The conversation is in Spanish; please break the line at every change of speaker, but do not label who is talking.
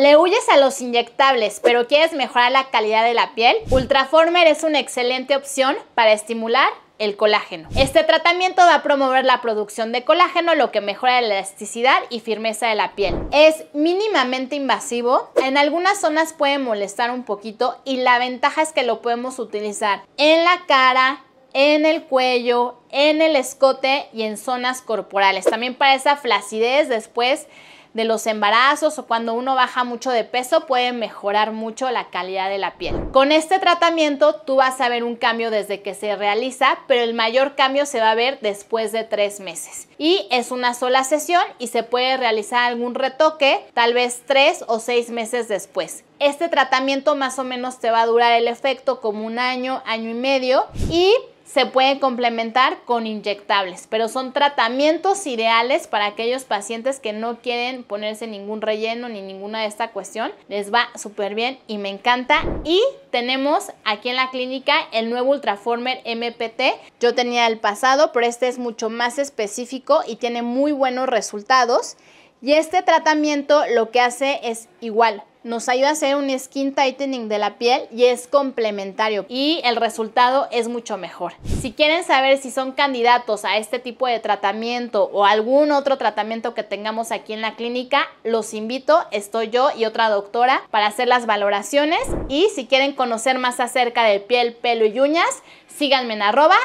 ¿Le huyes a los inyectables pero quieres mejorar la calidad de la piel? Ultraformer es una excelente opción para estimular el colágeno. Este tratamiento va a promover la producción de colágeno, lo que mejora la elasticidad y firmeza de la piel. Es mínimamente invasivo, en algunas zonas puede molestar un poquito y la ventaja es que lo podemos utilizar en la cara, en el cuello, en el escote y en zonas corporales. También para esa flacidez después de los embarazos o cuando uno baja mucho de peso puede mejorar mucho la calidad de la piel. Con este tratamiento tú vas a ver un cambio desde que se realiza, pero el mayor cambio se va a ver después de tres meses. Y es una sola sesión y se puede realizar algún retoque tal vez tres o seis meses después. Este tratamiento más o menos te va a durar el efecto como un año, año y medio y se pueden complementar con inyectables, pero son tratamientos ideales para aquellos pacientes que no quieren ponerse ningún relleno ni ninguna de esta cuestión. Les va súper bien y me encanta. Y tenemos aquí en la clínica el nuevo Ultraformer MPT. Yo tenía el pasado, pero este es mucho más específico y tiene muy buenos resultados. Y este tratamiento lo que hace es igual, nos ayuda a hacer un skin tightening de la piel y es complementario y el resultado es mucho mejor. Si quieren saber si son candidatos a este tipo de tratamiento o algún otro tratamiento que tengamos aquí en la clínica, los invito, estoy yo y otra doctora para hacer las valoraciones y si quieren conocer más acerca de piel, pelo y uñas, síganme en arroba